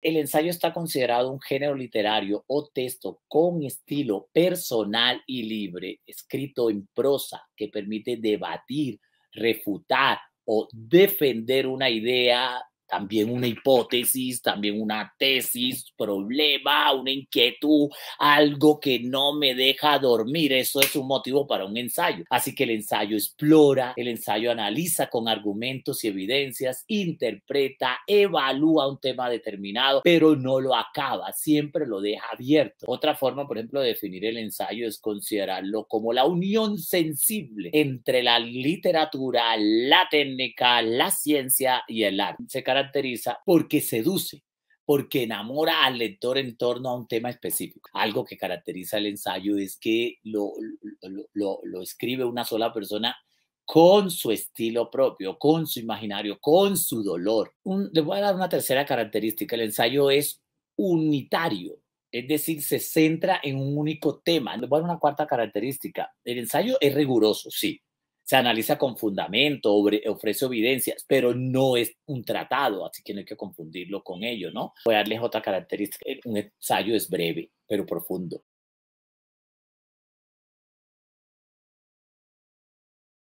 El ensayo está considerado un género literario o texto con estilo personal y libre, escrito en prosa, que permite debatir, refutar o defender una idea también una hipótesis, también una tesis, problema, una inquietud, algo que no me deja dormir. Eso es un motivo para un ensayo. Así que el ensayo explora, el ensayo analiza con argumentos y evidencias, interpreta, evalúa un tema determinado, pero no lo acaba, siempre lo deja abierto. Otra forma, por ejemplo, de definir el ensayo es considerarlo como la unión sensible entre la literatura, la técnica, la ciencia y el arte. Se caracteriza porque seduce, porque enamora al lector en torno a un tema específico. Algo que caracteriza el ensayo es que lo, lo, escribe una sola persona con su estilo propio, con su imaginario, con su dolor. les voy a dar una tercera característica. El ensayo es unitario, es decir, se centra en un único tema. Les voy a dar una cuarta característica. El ensayo es riguroso, sí, se analiza con fundamento, ofrece evidencias, pero no es un tratado, así que no hay que confundirlo con ello, ¿no? Voy a darles otra característica. Un ensayo es breve, pero profundo.